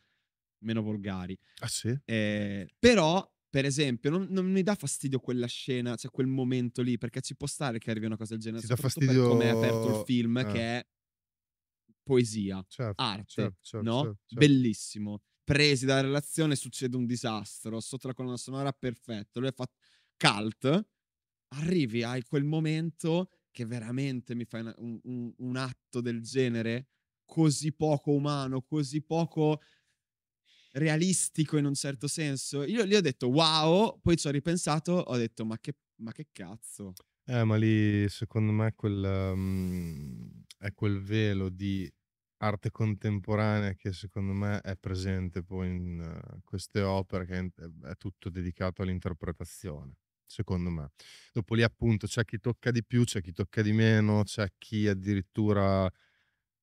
meno volgari. Ah sì? Eh, però, per esempio, non, non, mi dà fastidio quella scena, cioè quel momento lì, perché ci può stare che arrivi una cosa del genere. Ti dà fastidio... Come è aperto il film, ah. che è poesia, certo, arte, certo, certo, no? Certo, certo. Bellissimo. Presi dalla relazione succede un disastro, sotto la colonna sonora perfetto, lui ha fatto cult, arrivi a quel momento che veramente mi fai un, un, un atto del genere così poco umano, così poco realistico in un certo senso. Io gli ho detto wow, poi ci ho ripensato, ho detto ma che, ma che cazzo. Eh, ma lì secondo me quel, um, è quel velo di arte contemporanea che secondo me è presente poi in uh, queste opere, che è tutto dedicato all'interpretazione secondo me. Dopo lì appunto c'è chi tocca di più, c'è chi tocca di meno, c'è chi addirittura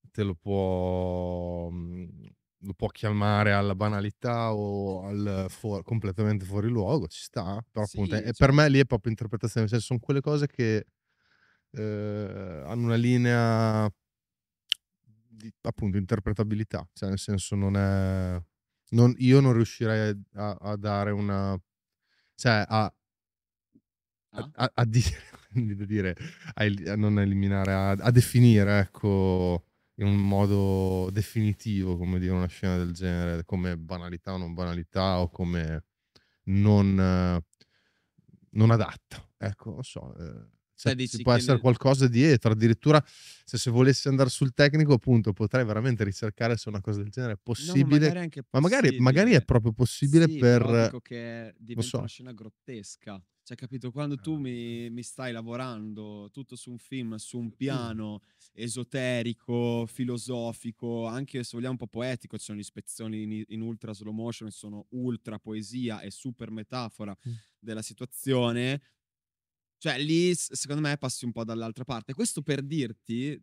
te lo può mhmm, lo può chiamare alla banalità o al fu- completamente fuori luogo, ci sta, però sì, appunto, cioè... per me certo. lì è proprio interpretazione, nel senso cioè sono quelle cose che eh, hanno una linea di appunto interpretabilità, cioè nel senso non è... Non, io non riuscirei a, a, dare una... cioè a, a, ah. a, a dire, dire a, non eliminare, a, definire, ecco in un modo definitivo, come dire, una scena del genere, come banalità o non banalità o come non, eh, non adatta. Ecco, non so. Eh cioè, cioè, ci può essere ne... qualcosa dietro, addirittura se, se volessi andare sul tecnico, appunto, potrei veramente ricercare se una cosa del genere è possibile. No, ma, magari è ma magari, magari, è proprio possibile sì, per... Dico che diventa so. una scena grottesca. Cioè, capito, quando tu eh. mi, mi, stai lavorando tutto su un film, su un piano esoterico, filosofico, anche se vogliamo un po' poetico, ci sono ispezioni in, in ultra slow motion, sono ultra poesia e super metafora della situazione, cioè, lì secondo me passi un po' dall'altra parte. Questo per dirti,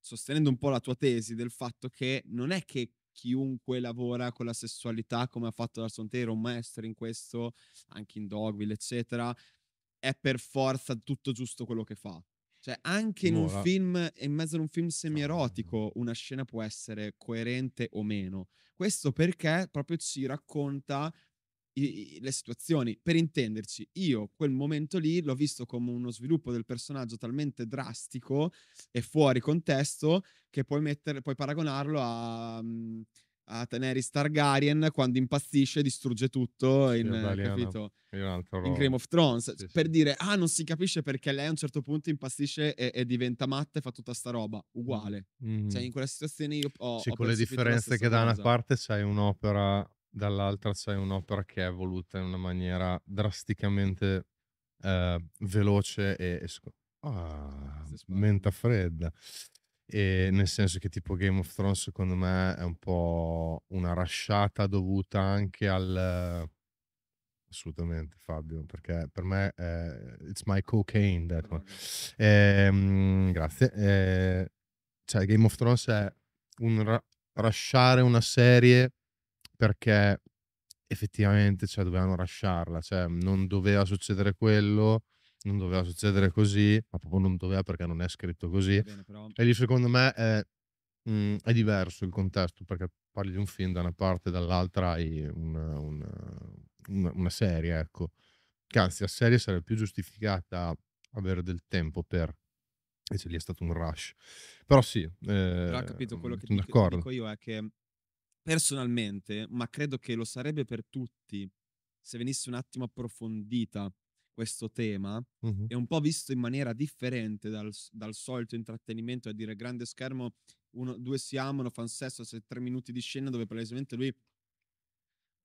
sostenendo un po' la tua tesi del fatto che non è che chiunque lavora con la sessualità, come ha fatto Lars Sontero, un maestro in questo, anche in Dogville, eccetera, è per forza tutto giusto quello che fa. Cioè, anche in un film, in mezzo a un film semi-erotico, una scena può essere coerente o meno. Questo perché proprio ci racconta i, i, le situazioni. Per intenderci, io quel momento lì l'ho visto come uno sviluppo del personaggio talmente drastico e fuori contesto che puoi, mettere, puoi paragonarlo a... Mm, a Teneris Targaryen quando impazzisce e distrugge tutto in, capito? in Game of Thrones sì, per sì. dire ah non si capisce perché lei a un certo punto impazzisce e, e diventa matta e fa tutta sta roba mm. uguale mm cioè in mm. quella situazione io ho, sì, ho con le differenze che da una parte c'hai un'opera dall'altra c'è un'opera che è evoluta in una maniera drasticamente eh, veloce e, e sc- ah, menta fredda. E nel senso che tipo Game of Thrones secondo me è un po' una rasciata dovuta anche al... Assolutamente Fabio, perché per me è... it's my cocaine that one. E, mm, grazie. E, eh, cioè Game of Thrones è un ra- rasciare una serie perché effettivamente cioè, dovevano lasciarla, cioè, non doveva succedere quello, non doveva succedere così, ma proprio non doveva perché non è scritto così. Bene, però... E lì secondo me è, mh, mhmm, è, diverso il contesto perché parli di un film da una parte e dall'altra hai una, una, una, una serie, ecco. Che anzi la serie sarebbe più giustificata avere del tempo per e c'è lì è stato un rush. Però sì. Eh, Però ho capito ehm, quello che ti dico io è che personalmente, ma credo che lo sarebbe per tutti se venisse un attimo approfondita questo tema uh-huh. è un po' visto in maniera differente dal, dal solito intrattenimento, a dire grande schermo, uno, due si amano, fan sesso, se tre minuti di scena dove palesemente lui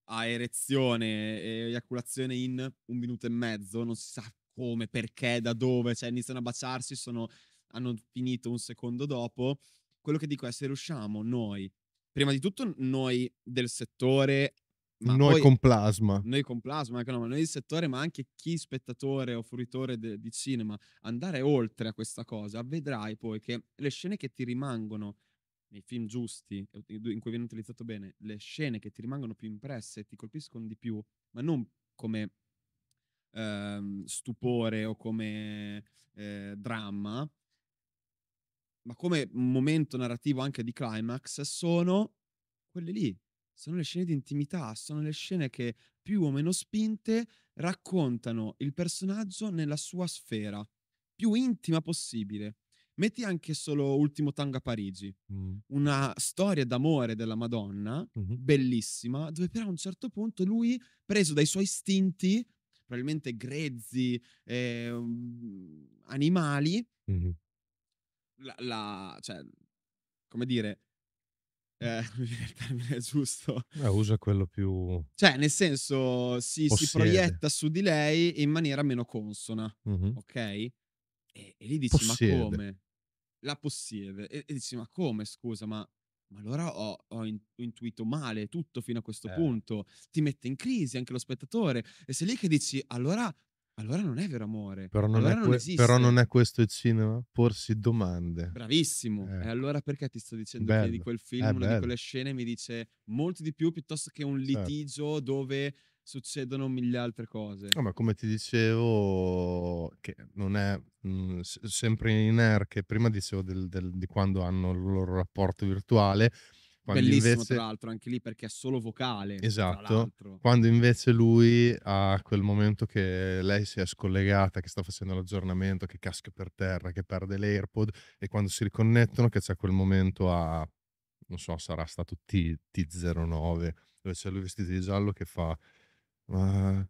ha erezione e eiaculazione in un minuto e mezzo, non si sa come, perché, da dove, cioè iniziano a baciarsi, sono, hanno finito un secondo dopo. Quello che dico è se riusciamo noi prima di tutto noi del settore... Ma noi poi, con Plasma. Noi con Plasma, anche no, ma noi del settore, ma anche chi spettatore o fruitore de, di cinema, andare oltre a questa cosa, vedrai poi che le scene che ti rimangono nei film giusti, in cui viene utilizzato bene, le scene che ti rimangono più impresse, ti colpiscono di più, ma non come ehm, stupore o come eh, dramma, ma come momento narrativo anche di climax, sono quelle lì. Sono le scene di intimità, sono le scene che più o meno spinte raccontano il personaggio nella sua sfera più intima possibile. Metti anche solo Ultimo Tango a Parigi, mm. una storia d'amore della Madonna, mm-hmm. bellissima, dove però a un certo punto lui, preso dai suoi istinti, probabilmente grezzi, eh, animali, mm-hmm la, la cioè, come dire, eh, il termine giusto. Eh, usa quello più... Cioè, nel senso, si, si proietta su di lei in maniera meno consona, mm-hmm. ok? E, e, lì dici, possiede. ma come? La possiede. E, e, dici, ma come, scusa, ma... ma allora ho, ho, intuito male tutto fino a questo eh. punto. Ti mette in crisi anche lo spettatore. E sei lì che dici, allora allora non è vero amore. Però non, allora è, non que- però non è, questo il cinema? Porsi domande. Bravissimo. Eh. E allora perché ti sto dicendo bello. che di quel film, eh, una bello. di quelle scene mi dice molto di più piuttosto che un certo. litigio certo. dove succedono mille altre cose. No, ma come ti dicevo, che non è mh, mm, sempre in air che prima dicevo del, del, di quando hanno il loro rapporto virtuale, quando Bellissimo invece... tra l'altro anche lì perché è solo vocale. Esatto. Quando invece lui a quel momento che lei si è scollegata, che sta facendo l'aggiornamento, che casca per terra, che perde l'AirPod e quando si riconnettono che c'è quel momento a, non so, sarà stato T, 09 dove c'è lui vestito di giallo che fa... Ma...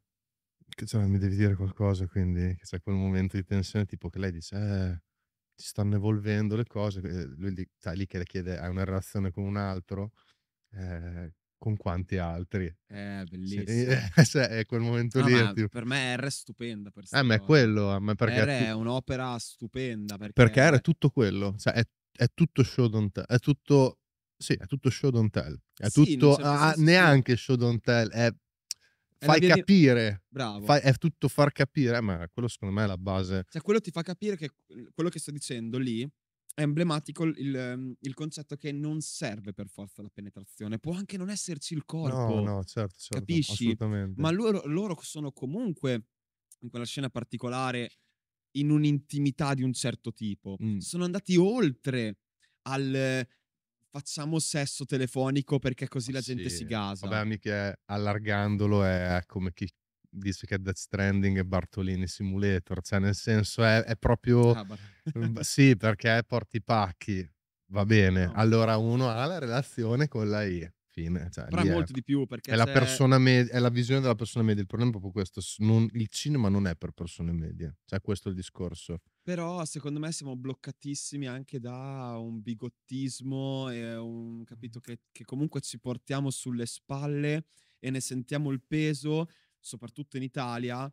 Cioè, mi devi dire qualcosa, quindi c'è quel momento di tensione tipo che lei dice... Eh, si stanno evolvendo le cose, eh, lui lì, sai, lì che le chiede, hai una relazione con un altro, eh, con quanti altri. È eh, eh, bellissimo. Cioè, è quel momento no, lì. Tipo... Per me R è stupenda. Per eh, ma è quello. Ah, ma perché R è, tu... è un'opera stupenda. Perché... perché R è tutto quello. Cioè, è, è tutto show don't tell. È tutto... Sì, è tutto show don't tell. È sì, tutto... Ah, neanche show don't tell. È fai via... capire. Bravo. Fai, è tutto far capire, eh, ma quello secondo me è la base. Cioè, quello ti fa capire che quello che sto dicendo lì è emblematico il, il ehm, concetto che non serve per forza la penetrazione, può anche non esserci il corpo. No, no, certo, certo Capisci? Ma loro, loro sono comunque, in quella scena particolare, in un'intimità di un certo tipo. Mm. Sono andati oltre al facciamo sesso telefonico perché così la gente si gasa. Vabbè, amiche, allargandolo è come chi dice che è Death Stranding e Bartolini Simulator, cioè nel senso è, è proprio... Ah, sì, perché porti pacchi, va bene. No. Allora uno ha la relazione con la I. Fine. Cioè, Però è molto di più perché è, la, persona la è la visione della persona media. Il problema è proprio questo: non, il cinema non è per persone medie, cioè, questo è il discorso. Però secondo me siamo bloccatissimi anche da un bigottismo e un capito che, che comunque ci portiamo sulle spalle e ne sentiamo il peso, soprattutto in Italia,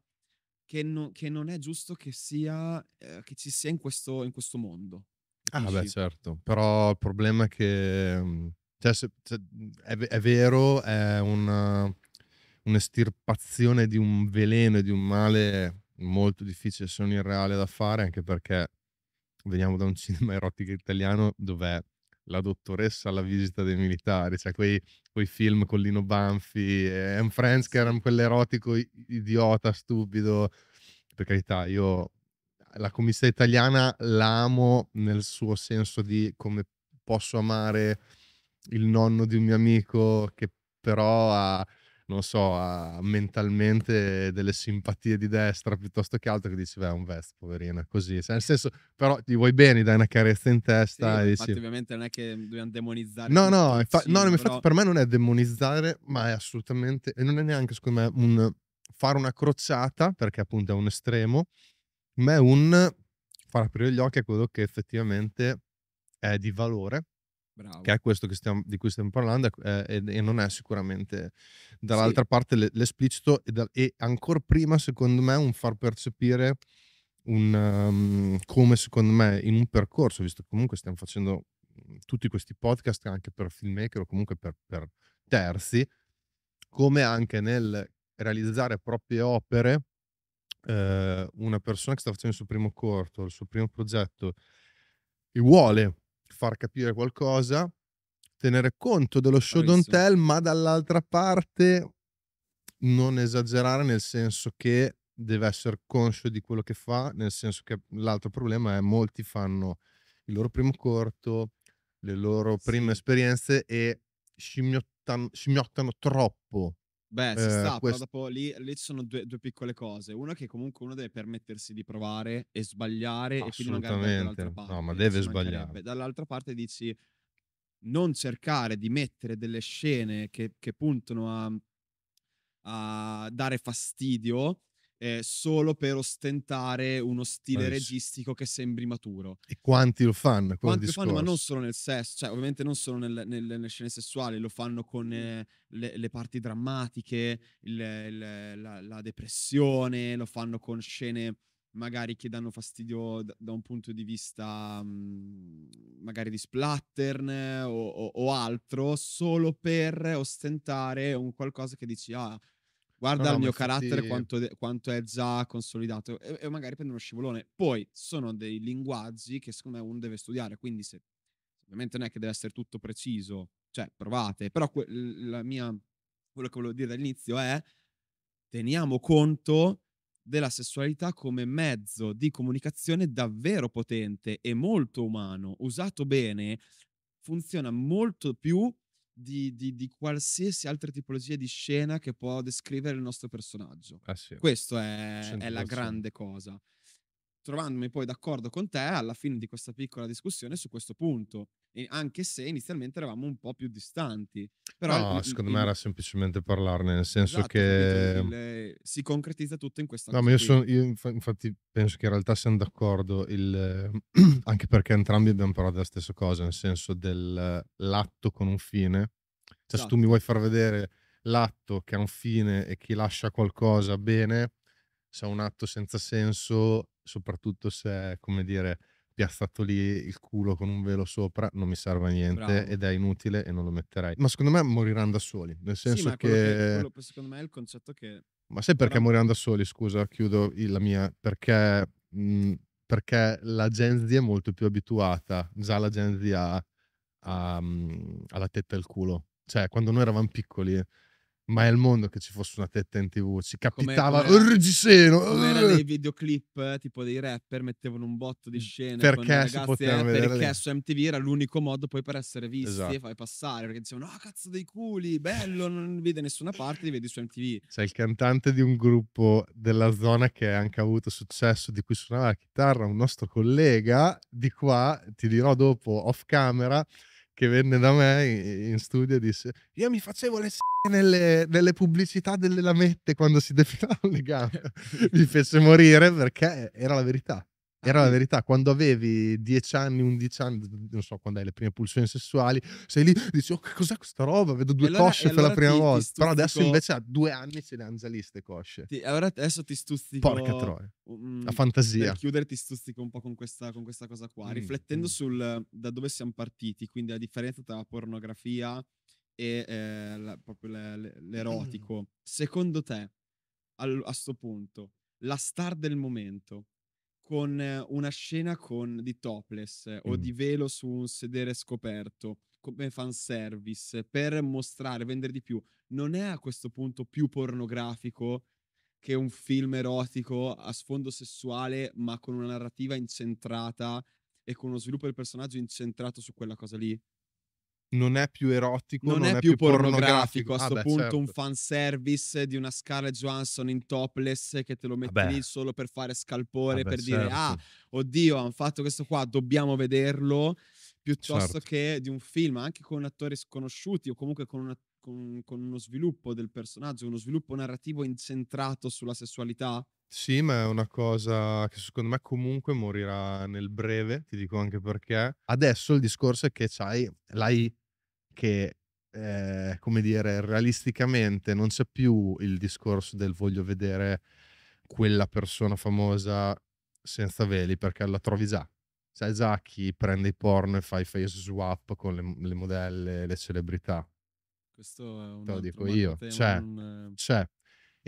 che, no, che non è giusto che, sia, eh, che ci sia in questo, in questo mondo. Ah, beh, certo. Però il problema è che mm, cioè, se, cioè, è, è, vero, è una, un'estirpazione di un veleno e di un male molto difficile se non irreale da fare, anche perché veniamo da un cinema erotico italiano dov'è la dottoressa alla visita dei militari, cioè quei, quei film con Lino Banfi e eh, Friends che erano quell'erotico idiota, stupido. Per carità, io la commissaria italiana l'amo nel suo senso di come posso amare il nonno di un mio amico che però ha non so, ha mentalmente delle simpatie di destra piuttosto che altro, che dici, beh, è un vest, poverina, così. Nel senso, però ti vuoi bene, dai una carezza in testa. Sì, e infatti, dici... ovviamente non è che dobbiamo demonizzare. No, no, infa- no però... infatti per me non è demonizzare, ma è assolutamente, e non è neanche, secondo me, un fare una crociata, perché appunto è un estremo, ma è un far aprire gli occhi a quello che effettivamente è di valore Bravo. che è questo che stiamo, di cui stiamo parlando ecco, eh, e, e, non è sicuramente dall'altra sì. parte l'esplicito e, da, e ancora prima secondo me un far percepire un, um, come secondo me in un percorso, visto che comunque stiamo facendo tutti questi podcast anche per filmmaker o comunque per, per terzi, come anche nel realizzare proprie opere, eh, una persona che sta facendo il suo primo corto, il suo primo progetto, e vuole far capire qualcosa, tenere conto dello show don't tell, ma dall'altra parte non esagerare nel senso che deve essere conscio di quello che fa, nel senso che l'altro problema è molti fanno il loro primo corto, le loro prime sì. esperienze e scimmiottano, scimmiottano troppo Beh, si eh, sta, questo... però dopo lì, lì ci sono due, due, piccole cose. Una che comunque uno deve permettersi di provare e sbagliare e quindi magari dall'altra parte. No, ma deve sbagliare. Dall'altra parte dici non cercare di mettere delle scene che, che puntano a, a dare fastidio eh, solo per ostentare uno stile Beh, registico che sembri maturo. E quanti lo fanno? Quanti lo fanno, ma non solo nel sesso, cioè ovviamente non solo nel, nel, nelle scene sessuali, lo fanno con eh, le, le, parti drammatiche, il, il, la, la, depressione, lo fanno con scene magari che danno fastidio da, da un punto di vista mh, mhmm, magari di splattern eh, o, o, o altro, solo per ostentare un qualcosa che dici ah guarda il mio carattere, sì. quanto, quanto, è già consolidato, e, e magari prendo uno scivolone. Poi sono dei linguaggi che secondo me uno deve studiare, quindi se ovviamente non è che deve essere tutto preciso, cioè provate, però que- la mia, quello che volevo dire dall'inizio è teniamo conto della sessualità come mezzo di comunicazione davvero potente e molto umano, usato bene, funziona molto più di, di, di, qualsiasi altra tipologia di scena che può descrivere il nostro personaggio. Eh sì, Questa è, è, la grande cosa trovandomi poi d'accordo con te alla fine di questa piccola discussione su questo punto, e anche se inizialmente eravamo un po' più distanti. Però no, il, secondo il, me era semplicemente parlarne, nel senso esatto, che... Il, eh, si concretizza tutto in questa... No, ma io, sono, io inf- infatti penso che in realtà siamo d'accordo, anche perché entrambi abbiamo parlato della stessa cosa, nel senso dell'atto con un fine. Cioè esatto. se tu mi esatto. vuoi far vedere l'atto che ha un fine e chi lascia qualcosa bene, se è un atto senza senso soprattutto se è, come dire, piazzato lì il culo con un velo sopra, non mi serve a niente Bravo. ed è inutile e non lo metterei. Ma secondo me moriranno da soli, nel senso sì, che... Quello, quello, secondo me è il concetto che... Ma sai perché Però... moriranno da soli, scusa, chiudo la mia, perché... Mh, mhmm, perché la Gen Z è molto più abituata, già la Gen Z ha, ha, mhmm, ha la tetta e il culo. Cioè, quando noi eravamo piccoli, ma è il mondo che ci fosse una tetta in tv. Ci capitava come, come, reggiseno. Come era nei videoclip, tipo dei rapper, mettevano un botto di scene. Perché ragazzi, si poteva eh, Perché su MTV era l'unico modo poi per essere visti esatto. e fai passare. Perché dicevano, ah, oh, cazzo dei culi, bello, non vede nessuna parte, li vedi su MTV. C'è il cantante di un gruppo della zona che ha anche avuto successo, di cui suonava la chitarra, un nostro collega di qua, ti dirò dopo, off camera, che venne da me in studio e disse io mi facevo le s*** nelle, nelle, pubblicità delle lamette quando si depilavano le gambe mi fece morire perché era la verità era la verità, quando avevi 10 anni, 11 anni, non so quando hai le prime pulsioni sessuali, sei lì e dici, oh, cos'è questa roba? Vedo due allora, cosce allora per la prima ti, volta. Ti Però adesso invece a due anni ce ne hanno già lì queste cosce. Ti, allora adesso ti stuzzico... Porca troia, um, la mhmm, fantasia. Per chiudere ti stuzzico un po' con questa, con questa cosa qua, mm, riflettendo mm. sul da dove siamo partiti, quindi la differenza tra la pornografia e eh, la, proprio l'erotico. Mm. Secondo te, al, a sto punto, la star del momento con eh, una scena con, di topless mm. o di velo su un sedere scoperto come fanservice per mostrare, vendere di più. Non è a questo punto più pornografico che un film erotico a sfondo sessuale, ma con una narrativa incentrata e con uno sviluppo del personaggio incentrato su quella cosa lì non è più erotico, non, non è, più, più pornografico. pornografico. Ah, A questo ah, punto certo. un fanservice di una Scarlett Johansson in topless che te lo ah, metti Vabbè. lì solo per fare scalpore, Vabbè, ah, per certo. dire ah, oddio, hanno fatto questo qua, dobbiamo vederlo, piuttosto certo. che di un film anche con attori sconosciuti o comunque con, una, con, con uno sviluppo del personaggio, uno sviluppo narrativo incentrato sulla sessualità sì, ma è una cosa che secondo me comunque morirà nel breve, ti dico anche perché. Adesso il discorso è che c'hai l'AI che, eh, come dire, realisticamente non c'è più il discorso del voglio vedere quella persona famosa senza veli perché la trovi già. Sai già chi prende i porno e fa i face swap con le, le modelle, le celebrità. Questo è un Te lo dico io, c'è, un... c'è,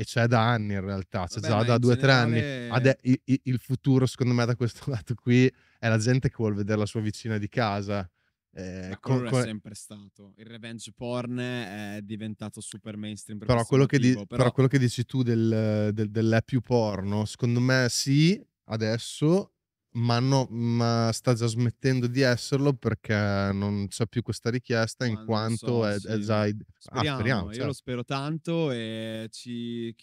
e c'è da anni in realtà, c'è cioè, Vabbè, già da due o generale... tre anni. Adè, il futuro, secondo me, da questo lato qui è la gente che vuole vedere la sua vicina di casa. Eh, con, cioè, con... è sempre stato il revenge porn è diventato super mainstream per però, quello motivo, di... però... però quello che dici tu del, del, dell'è più porno secondo me sì adesso ma, no, ma, sta già smettendo di esserlo perché non c'è più questa richiesta in quanto so, è, sì. è, già... Speriamo, ah, speriamo, io certo. lo spero tanto e ci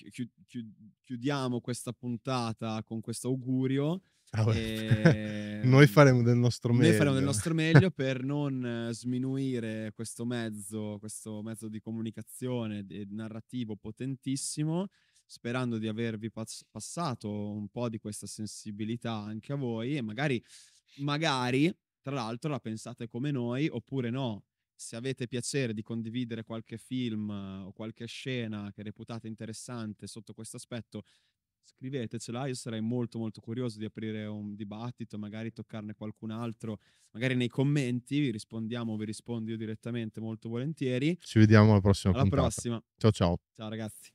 chiudiamo questa puntata con questo augurio. Ah, e... noi faremo del nostro meglio. Noi faremo del nostro meglio per non eh, sminuire questo mezzo, questo mezzo di comunicazione narrativo potentissimo sperando di avervi passato un po' di questa sensibilità anche a voi e magari, magari, tra l'altro, la pensate come noi oppure no. Se avete piacere di condividere qualche film eh, o qualche scena che reputate interessante sotto questo aspetto, scrivetecela, io sarei molto molto curioso di aprire un dibattito, magari toccarne qualcun altro, magari nei commenti vi rispondiamo, o vi rispondo io direttamente molto volentieri. Ci vediamo alla prossima alla puntata. prossima. Ciao ciao. Ciao ragazzi.